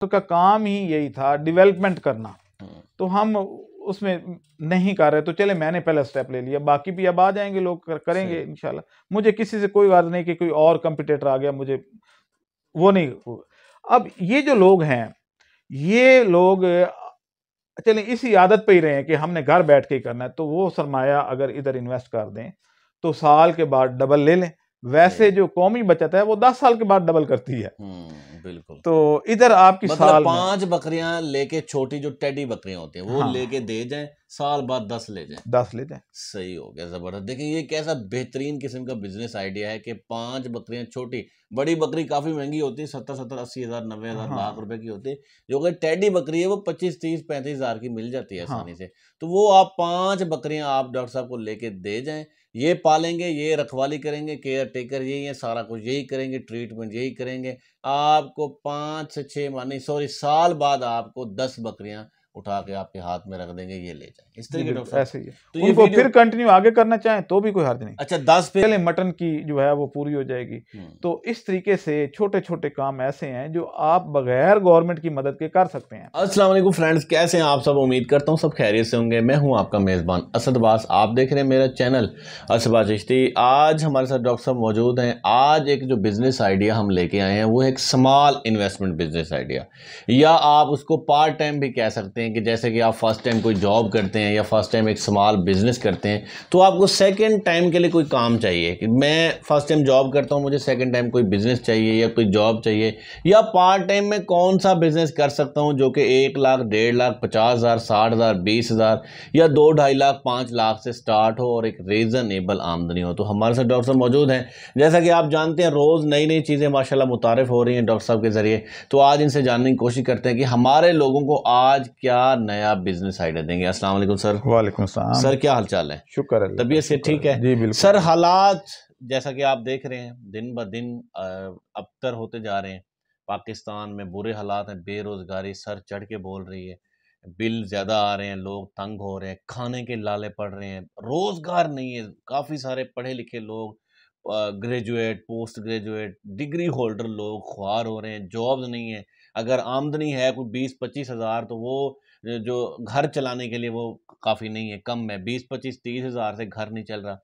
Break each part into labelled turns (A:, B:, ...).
A: तो का काम ही यही था डेवलपमेंट करना हाँ। तो हम उसमें नहीं कर रहे तो चले मैंने पहला स्टेप ले लिया बाकी भी अब आ जाएंगे लोग कर, करेंगे इनशाला मुझे किसी से कोई बात नहीं कि कोई और कंपिटेटर आ गया मुझे वो नहीं अब ये जो लोग हैं ये लोग चले इसी आदत पे ही रहे हैं कि हमने घर बैठ के करना है तो वो सरमाया अगर इधर इन्वेस्ट कर दें तो साल के बाद डबल ले लें वैसे जो कौमी बचत है वो दस साल के बाद डबल करती है
B: हम्म, बिल्कुल
A: तो इधर आपकी मतलब साल पांच
B: बकरियां लेके छोटी जो टेडी बकरियां होती हैं वो हाँ। लेके दे जाएं साल बाद दस ले जाएं दस ले जाएं सही हो गया जबरदस्त देखिए ये कैसा बेहतरीन किस्म का बिजनेस आइडिया है कि पांच बकरियां छोटी बड़ी बकरी काफी महंगी होती है सत्तर सत्तर अस्सी हजार नब्बे हजार हाँ। लाख रुपए की होती है जो अगर टेडी बकरी है वो पच्चीस तीस पैंतीस हजार की मिल जाती है हाँ। आसानी हाँ। से तो वो आप पांच बकरियां आप डॉक्टर साहब को लेके दे जाए ये पालेंगे ये रखवाली करेंगे केयर टेकर यही है सारा कुछ यही करेंगे ट्रीटमेंट यही करेंगे आपको पाँच से छः मानी सॉरी साल बाद आपको दस बकरियाँ उठा के आपके हाथ में रख देंगे ये ले जाए इस तरीके डॉक्टर ऐसे ही तो उनको फिर
A: कंटिन्यू आगे करना चाहें तो भी कोई हर्ज नहीं अच्छा दस पहले मटन की जो है वो पूरी हो जाएगी हम्म। तो इस तरीके से छोटे छोटे काम ऐसे हैं जो आप बगैर गवर्नमेंट की मदद के कर सकते हैं
B: वालेकुम फ्रेंड्स कैसे हैं आप सब उम्मीद करता हूँ सब खैरियत से होंगे मैं हूँ आपका मेज़बान असदबास आप देख रहे हैं मेरा चैनल असदबाज चिश्ती आज हमारे साथ डॉक्टर साहब मौजूद हैं आज एक जो बिज़नेस आइडिया हम लेके आए हैं वो एक स्मॉल इन्वेस्टमेंट बिजनेस आइडिया या आप उसको पार्ट टाइम भी कह सकते हैं हैं कि जैसे कि आप फर्स्ट टाइम कोई जॉब करते हैं या फर्स्ट टाइम एक स्मॉल बिज़नेस करते हैं तो आपको सेकंड टाइम के लिए कोई काम चाहिए कि मैं फर्स्ट टाइम जॉब करता हूँ मुझे सेकंड टाइम कोई बिज़नेस चाहिए या कोई जॉब चाहिए या पार्ट टाइम में कौन सा बिज़नेस कर सकता हूँ जो कि एक लाख डेढ़ लाख पचास हज़ार साठ हज़ार बीस हज़ार या दो ढाई लाख पाँच लाख से स्टार्ट हो और एक रीज़नेबल आमदनी हो तो हमारे साथ डॉक्टर साहब मौजूद हैं जैसा कि आप जानते हैं रोज़ नई नई चीज़ें माशा मुतारफ़ हो रही हैं डॉक्टर साहब के ज़रिए तो आज इनसे जानने की कोशिश करते हैं कि हमारे लोगों को आज क्या क्या नया बिजनेस आइडिया देंगे अस्सलाम वालेकुम सर वालेकुम सर क्या हालचाल है शुक्र है तबीयत से ठीक है जी बिल्कुल सर हालात जैसा कि आप देख रहे हैं दिन ब दिन अबतर होते जा रहे हैं पाकिस्तान में बुरे हालात हैं बेरोज़गारी सर चढ़ के बोल रही है बिल ज़्यादा आ रहे हैं लोग तंग हो रहे हैं खाने के लाले पड़ रहे हैं रोज़गार नहीं है काफ़ी सारे पढ़े लिखे लोग graduate post graduate degree holder लोग ख्वार हो रहे हैं जॉब्स नहीं है अगर आमदनी है कोई बीस पच्चीस हज़ार तो वो जो घर चलाने के लिए वो काफ़ी नहीं है कम है बीस पच्चीस तीस हज़ार से घर नहीं चल रहा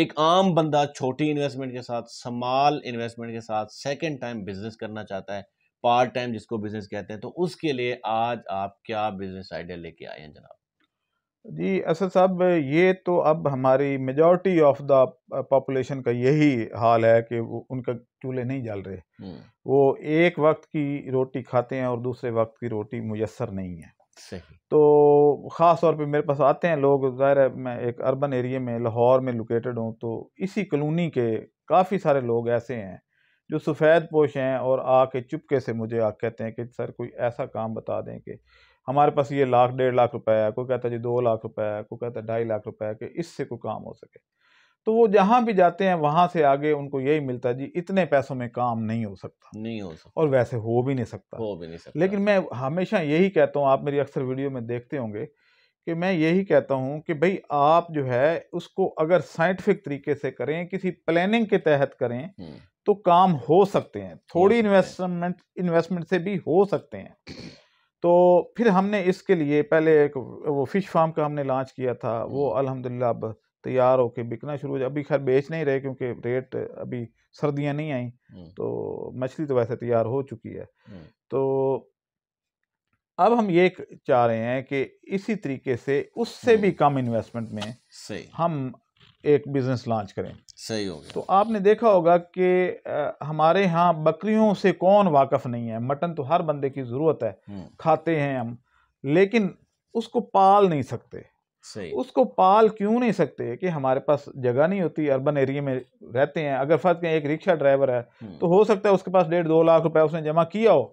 B: एक आम बंदा छोटी इन्वेस्टमेंट के साथ स्माल इन्वेस्टमेंट के साथ सेकेंड टाइम बिजनेस करना चाहता है पार्ट टाइम जिसको बिजनेस कहते हैं तो उसके लिए आज आप क्या बिजनेस आइडिया लेके आए हैं जनाब
A: जी असद साहब ये तो अब हमारी मेजॉरिटी ऑफ द पॉपुलेशन का यही हाल है कि वो उनका चूल्हे नहीं जल रहे हम्म। वो एक वक्त की रोटी खाते हैं और दूसरे वक्त की रोटी मुयसर नहीं है तो ख़ास तौर पे मेरे पास आते हैं लोग ज़ाहिर है मैं एक अर्बन एरिया में लाहौर में लोकेटेड हूँ तो इसी कलोनी के काफ़ी सारे लोग ऐसे हैं जो सफ़ेद पोश हैं और आके चुपके से मुझे आ कहते हैं कि सर कोई ऐसा काम बता दें कि हमारे पास ये लाख डेढ़ लाख रुपया है कोई कहता है जी दो लाख रुपया है कोई कहता है ढाई लाख रुपया है कि इससे कोई काम हो सके तो वो जहाँ भी जाते हैं वहाँ से आगे उनको यही मिलता है जी इतने पैसों में काम नहीं हो सकता नहीं हो सकता और वैसे हो भी नहीं सकता हो भी नहीं सकता लेकिन मैं हमेशा यही कहता हूँ आप मेरी अक्सर वीडियो में देखते होंगे कि मैं यही कहता हूँ कि भाई आप जो है उसको अगर साइंटिफिक तरीके से करें किसी प्लानिंग के तहत करें तो काम हो सकते हैं थोड़ी इन्वेस्टमेंट इन्वेस्टमेंट से भी हो सकते हैं तो फिर हमने इसके लिए पहले एक वो फिश फार्म का हमने लॉन्च किया था वो अलहमदिल्ला अब तैयार होके बिकना शुरू हो जाए अभी खैर बेच नहीं रहे क्योंकि रेट अभी सर्दियां नहीं आई तो मछली तो वैसे तैयार हो चुकी है तो अब हम ये चाह रहे हैं कि इसी तरीके से उससे भी कम इन्वेस्टमेंट में सही हम एक बिजनेस लॉन्च करें सही हो गया तो आपने देखा होगा कि हमारे यहाँ बकरियों से कौन वाकफ नहीं है मटन तो हर बंदे की जरूरत है खाते हैं हम लेकिन उसको पाल नहीं सकते उसको पाल क्यों नहीं सकते कि हमारे पास जगह नहीं होती अर्बन एरिया में रहते हैं अगर फर्ज एक रिक्शा ड्राइवर है हम्म। तो हो सकता है उसके पास डेढ़ दो लाख रुपए उसने जमा किया हो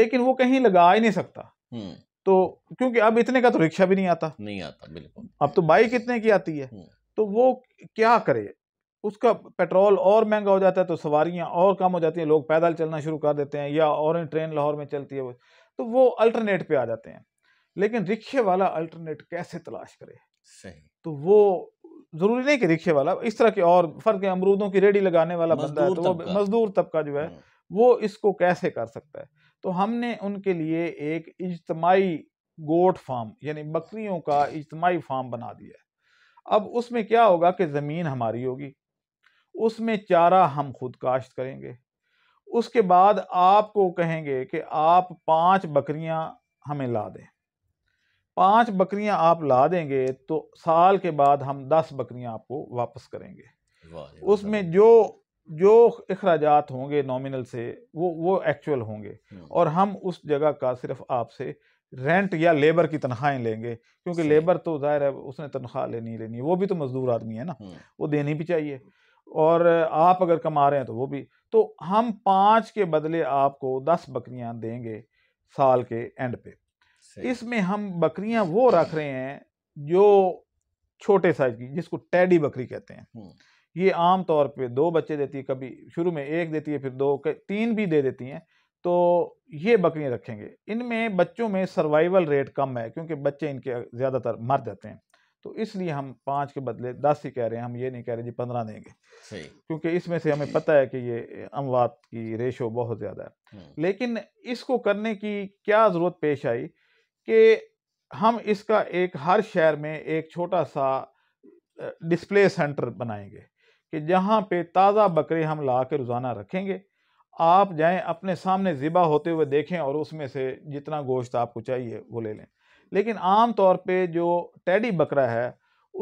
A: लेकिन वो कहीं लगा ही नहीं सकता हम्म। तो क्योंकि अब इतने का तो रिक्शा भी नहीं आता नहीं आता बिल्कुल अब तो बाइक इतने की आती है हम्म। तो वो क्या करे उसका पेट्रोल और महंगा हो जाता है तो सवारियां और कम हो जाती हैं लोग पैदल चलना शुरू कर देते हैं या और ट्रेन लाहौर में चलती है वो तो वो अल्टरनेट पे आ जाते हैं लेकिन रिक्शे वाला अल्टरनेट कैसे तलाश करे सही तो वो जरूरी नहीं कि रिक्शे वाला इस तरह के और फर्क है अमरूदों की रेडी लगाने वाला बंदा है तो मजदूर तबका जो है हाँ। वो इसको कैसे कर सकता है तो हमने उनके लिए एक इजतमाही गोट फार्म यानी बकरियों का इजतमाही फार्म बना दिया है अब उसमें क्या होगा कि ज़मीन हमारी होगी उसमें चारा हम खुद काश्त करेंगे उसके बाद आपको कहेंगे कि आप पांच बकरियां हमें ला दें पांच बकरियां आप ला देंगे तो साल के बाद हम दस बकरियां आपको वापस करेंगे उसमें मतलब जो जो अखराज होंगे नॉमिनल से वो वो एक्चुअल होंगे हम्म। और हम उस जगह का सिर्फ आपसे रेंट या लेबर की तनख्वाहें लेंगे क्योंकि लेबर तो जाहिर है उसने तनख्वाह लेनी लेनी वो भी तो मजदूर आदमी है ना हम्म। वो देनी भी चाहिए और आप अगर कमा रहे हैं तो वो भी तो हम पाँच के बदले आपको दस बकरियां देंगे साल के एंड पे इसमें हम बकरियां वो रख रहे हैं जो छोटे साइज की जिसको टैडी बकरी कहते हैं हम्म। ये आम तौर पे दो बच्चे देती है कभी शुरू में एक देती है फिर दो तीन भी दे देती हैं तो ये बकरियां रखेंगे इनमें बच्चों में सर्वाइवल रेट कम है क्योंकि बच्चे इनके ज़्यादातर मर जाते हैं तो इसलिए हम पाँच के बदले दस ही कह रहे हैं हम ये नहीं कह रहे जी पंद्रह देंगे क्योंकि इसमें से हमें पता है कि ये अमवात की रेशो बहुत ज़्यादा है हम्म। लेकिन इसको करने की क्या ज़रूरत पेश आई कि हम इसका एक हर शहर में एक छोटा सा डिस्प्ले सेंटर बनाएंगे कि जहाँ पे ताज़ा बकरे हम ला के रोज़ाना रखेंगे आप जाएं अपने सामने ज़िबा होते हुए देखें और उसमें से जितना गोश्त आपको चाहिए वो ले लें लेकिन आम तौर पे जो टैडी बकरा है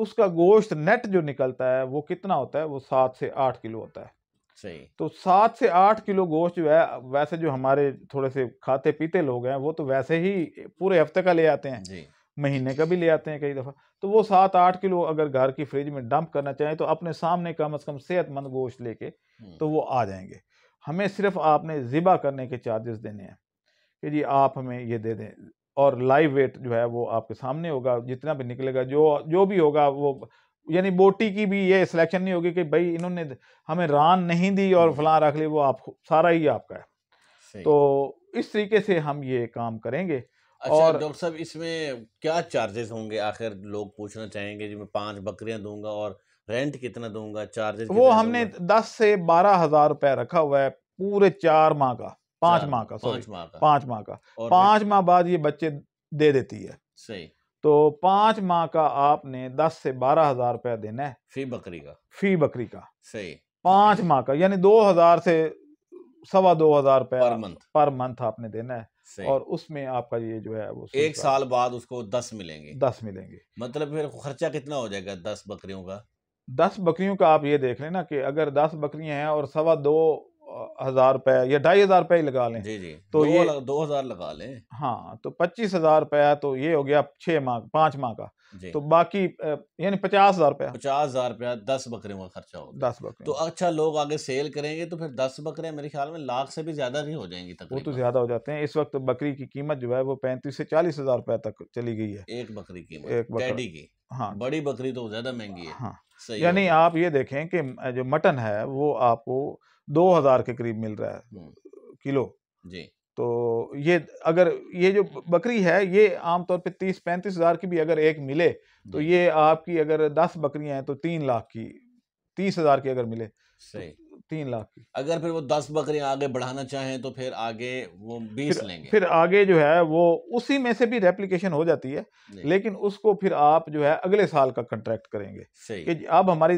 A: उसका गोश्त नेट जो निकलता है वो कितना होता है वो सात से आठ किलो होता है सही तो सात से आठ किलो गोश्त जो है वैसे जो हमारे थोड़े से खाते पीते लोग हैं वो तो वैसे ही पूरे हफ्ते का ले आते हैं जी महीने का भी ले आते हैं कई दफ़ा तो वो सात आठ किलो अगर घर की फ्रिज में डंप करना चाहें तो अपने सामने कम अज़ कम सेहतमंद गोश्त लेके तो वो आ जाएंगे हमें सिर्फ आपने ज़िबा करने के चार्जेस देने हैं कि जी आप हमें ये दे दें और लाइव वेट जो है वो आपके सामने होगा जितना भी निकलेगा जो जो भी होगा वो यानी बोटी की भी ये सिलेक्शन नहीं होगी कि भाई इन्होंने हमें रान नहीं दी और हम्म। फलां रख ली वो आप सारा ही आपका है तो इस तरीके से हम ये काम करेंगे अच्छा,
B: और डॉक्टर साहब इसमें क्या चार्जेस होंगे आखिर लोग पूछना चाहेंगे जी मैं पांच बकरियां दूंगा और रेंट कितना दूंगा चार्जेस वो हमने
A: दस से बारह हजार रुपए रखा हुआ है पूरे चार माह का पांच माह का पांच माह का पांच माह का पांच माह बाद ये बच्चे दे देती है सही तो पांच माह का आपने दस से बारह हजार रुपया देना है फी बकरी का फी बकरी का सही पांच माह का यानी दो हजार से सवा दो हजार रुपया पर मंथ पर मंथ आपने देना है और उसमें आपका ये जो है वो एक साल
B: बाद उसको दस मिलेंगे दस मिलेंगे मतलब फिर खर्चा कितना हो जाएगा दस बकरियों का
A: दस बकरियों का आप ये देख लेना कि अगर दस बकरियां हैं और सवा दो हजार रुपए या ढाई हजार रुपए लगा लें जी जी तो दो ये
B: दो हजार लगा लें
A: हाँ तो पच्चीस हजार रुपया तो ये हो गया छह माह पांच माह का तो बाकी यानी पचास हजार रुपया
B: पचास हजार रुपया दस बकरियों का खर्चा होगा दस बकरे तो अच्छा लोग आगे सेल करेंगे तो फिर दस बकरे मेरे ख्याल में लाख से भी ज्यादा ही हो जाएंगी तक वो तो
A: ज्यादा हो जाते हैं इस वक्त बकरी की कीमत जो है वो पैंतीस से चालीस हजार रुपया तक चली गई है
B: एक बकरी की एक बकरी की हाँ बड़ी बकरी तो ज्यादा महंगी है हाँ यानी
A: आप ये देखें कि जो मटन है वो आपको दो हजार के करीब मिल रहा है
B: हम्म। किलो जी
A: तो ये अगर ये जो बकरी है ये आमतौर पे तीस पैंतीस हजार की भी अगर एक मिले तो ये आपकी अगर दस बकरियां हैं तो तीन लाख की तीस हजार की अगर मिले तो सही तीन लाख की
B: अगर फिर वो दस बकरियां आगे बढ़ाना चाहें तो फिर आगे वो बीस लेंगे
A: फिर आगे जो है वो उसी में से भी रेप्लीकेशन हो जाती है लेकिन उसको फिर आप जो है अगले साल का कंट्रैक्ट करेंगे कि अब हमारी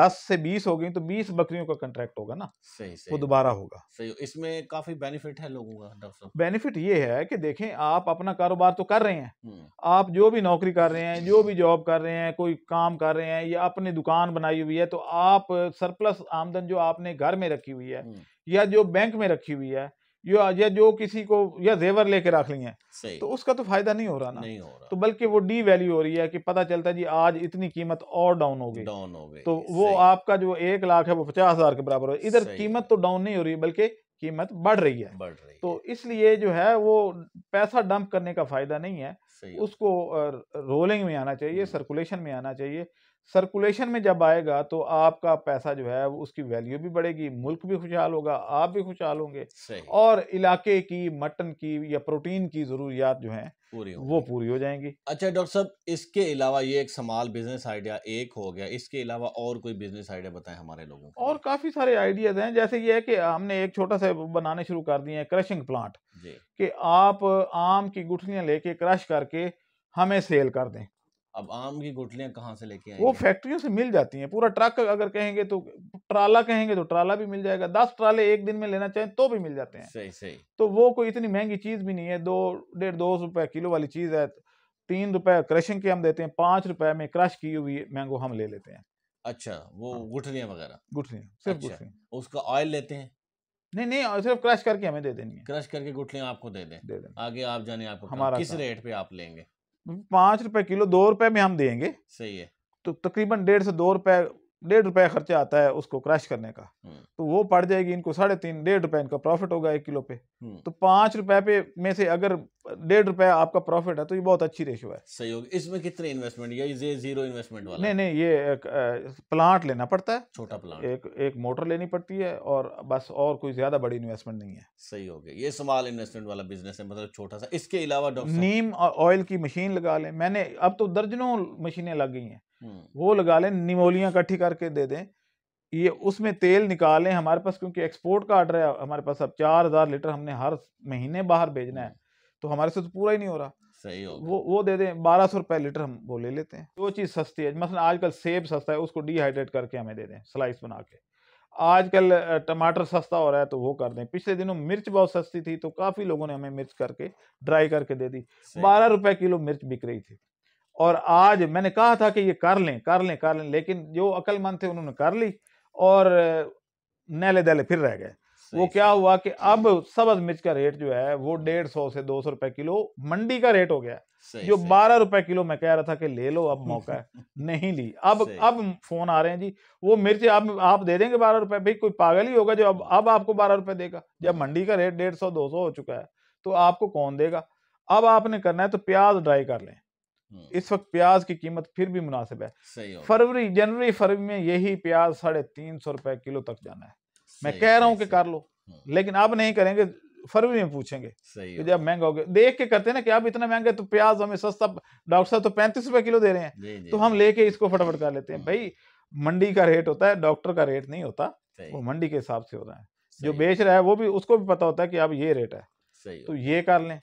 A: दस से बीस हो गई तो बीस बकरियों का कंट्रैक्ट होगा ना सही सही वो दोबारा होगा
B: सही इसमें काफी बेनिफिट है लोगों का
A: बेनिफिट ये है कि देखें आप अपना कारोबार तो कर रहे हैं हम्म। आप जो भी नौकरी कर रहे हैं जो भी जॉब कर रहे हैं कोई काम कर रहे हैं या अपनी दुकान बनाई हुई है तो आप सरप्लस आमदन जो आप आपने घर में रखी हुई है हम्म। या जो बैंक में रखी हुई है या या जो किसी को या जेवर लेके रख ली है तो उसका तो फायदा नहीं हो रहा ना नहीं हो रहा तो बल्कि वो डी वैल्यू हो रही है कि पता चलता है जी आज इतनी कीमत और डाउन हो गई डाउन हो गई तो वो आपका जो एक लाख है वो पचास हजार के बराबर हो इधर कीमत तो डाउन नहीं हो रही बल्कि कीमत बढ़ रही है बढ़ रही तो इसलिए जो है वो पैसा डंप करने का फायदा नहीं है उसको रोलिंग में आना चाहिए सर्कुलेशन हम्म। में आना चाहिए सर्कुलेशन में जब आएगा तो आपका पैसा जो है उसकी वैल्यू भी बढ़ेगी मुल्क भी खुशहाल होगा आप भी खुशहाल होंगे और इलाके की मटन की या प्रोटीन की
B: जरूरियात जो है पूरी वो पूरी हो जाएंगी अच्छा डॉक्टर साहब इसके अलावा ये एक समाल बिजनेस आइडिया एक हो गया इसके अलावा और कोई बिजनेस आइडिया बताएं हमारे लोगों
A: को और काफी सारे आइडियाज हैं जैसे ये है कि हमने एक छोटा सा बनाने शुरू कर दिए क्रशिंग प्लांट कि आप आम की गुठलियां लेके क्रश करके हमें सेल कर दें
B: अब आम की गुटलियां कहाँ से लेके आएंगे वो
A: फैक्ट्रियों से मिल जाती हैं पूरा ट्रक अगर कहेंगे तो ट्राला कहेंगे तो ट्राला भी मिल जाएगा दस ट्राले एक दिन में लेना चाहें तो भी मिल जाते हैं सही सही तो वो कोई इतनी महंगी चीज़ भी नहीं है दो डेढ़ दो रुपए किलो वाली चीज़ है तीन रुपए क्रशिंग के हम देते हैं पाँच रुपए में क्रश की
B: हुई मैंगो हम ले लेते हैं अच्छा वो हाँ। गुठलियाँ वगैरह गुठलियाँ सिर्फ अच्छा, उसका ऑयल लेते हैं नहीं नहीं सिर्फ क्रश करके हमें दे देनी है क्रश करके गुठलियाँ आपको दे दें दे दें आगे आप जाने आपको हमारा किस रेट पे आप लेंगे
A: पांच रुपए किलो दो रुपए में हम देंगे सही है तो तकरीबन डेढ़ से दो रुपए डेढ़ रुपया खर्चा आता है उसको क्रश करने का हम्म। तो वो पड़ जाएगी इनको साढ़े तीन डेढ़ रुपया इनका प्रॉफिट होगा एक किलो पे हम्म। तो पांच रुपए पे में से अगर डेढ़ रुपया आपका प्रॉफिट है तो ये बहुत अच्छी रेशो है
B: सही होगी इसमें कितने इन्वेस्टमेंट या ये जीरो इन्वेस्टमेंट वाला नहीं
A: नहीं ये एक, प्लांट लेना पड़ता है छोटा प्लांट एक एक मोटर लेनी पड़ती है और बस और कोई ज्यादा बड़ी इन्वेस्टमेंट नहीं है
B: सही हो गया ये स्मॉल इन्वेस्टमेंट वाला बिजनेस है मतलब छोटा सा इसके अलावा नीम
A: और ऑयल की मशीन लगा लें मैंने अब तो दर्जनों मशीनें लग गई हैं हम्म। वो लगा लें निमोलियाँ इकट्ठी करके दे दें ये उसमें तेल निकालें हमारे पास क्योंकि एक्सपोर्ट का आर्डर है हमारे पास अब चार हज़ार लीटर हमने हर महीने बाहर भेजना है हम्म। तो हमारे से तो पूरा ही नहीं हो रहा सही हो वो वो दे दें बारह सौ रुपये लीटर हम वो ले लेते हैं जो चीज़ सस्ती है मसलन आजकल सेब सस्ता है उसको डिहाइड्रेट करके हमें दे दें स्लाइस बना के आजकल टमाटर सस्ता हो रहा है तो वो कर दें पिछले दिनों मिर्च बहुत सस्ती थी तो काफ़ी लोगों ने हमें मिर्च करके ड्राई करके दे दी बारह रुपए किलो मिर्च बिक रही थी और आज मैंने कहा था कि ये कर लें कर लें कर लें लेकिन जो अकलमंद थे उन्होंने कर ली और नैले दैले फिर रह गए वो क्या हुआ कि अब सब्ज मिर्च का रेट जो है वो डेढ़ सौ से दो सौ रुपए किलो मंडी का रेट हो गया जो बारह रुपए किलो मैं कह रहा था कि ले लो अब मौका है नहीं ली अब अब फोन आ रहे हैं जी वो मिर्च अब आप दे देंगे बारह रुपए भाई कोई पागल ही होगा जो अब अब आपको बारह रुपए देगा जब मंडी का रेट डेढ़ सौ दो सौ हो चुका है तो आपको कौन देगा अब आपने करना है तो प्याज ड्राई कर लें हम्म। इस वक्त प्याज की कीमत फिर भी मुनासिब है फरवरी जनवरी फरवरी में यही प्याज साढ़े तीन सौ रुपए किलो तक जाना है मैं कह रहा हूँ कि कर लो हम्म। लेकिन अब नहीं करेंगे फरवरी में पूछेंगे सही जब महंगा हो गया देख के करते ना कि आप इतना महंगा तो प्याज हमें सस्ता डॉक्टर साहब तो पैंतीस रुपए किलो दे रहे हैं तो हम लेके इसको फटाफट कर लेते हैं हम्म। भाई मंडी का रेट होता है डॉक्टर का रेट नहीं होता वो मंडी के हिसाब से हो रहा है जो बेच रहा है वो भी उसको भी पता होता है कि अब ये रेट
B: है तो
A: ये कर लें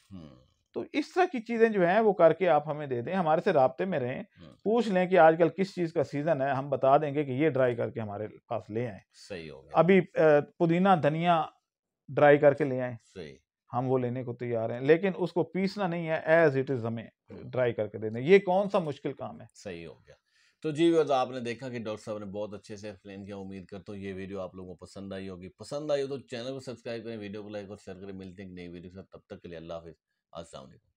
A: तो इस तरह की चीज़ें जो हैं वो करके आप हमें दे दें हमारे से रबते में रहें पूछ लें कि आजकल किस चीज़ का सीज़न है हम बता देंगे कि ये ड्राई करके हमारे पास ले आए सही हो गया अभी पुदीना धनिया ड्राई करके ले आए सही हम वो लेने को तैयार हैं लेकिन उसको पीसना नहीं है एज इट इज़ हमें ड्राई करके देने ये कौन सा मुश्किल काम है सही हो गया
B: तो जी वो आपने देखा कि डॉक्टर साहब ने बहुत अच्छे से एक्सप्लेन किया उम्मीद करता हूँ ये वीडियो आप लोगों को पसंद आई होगी पसंद आई हो तो चैनल को सब्सक्राइब करें वीडियो को लाइक और शेयर करें मिलते हैं नई वीडियो के साथ तब तक के लिए अल्लाह हाफिज़ আসসালামু আলাইকুম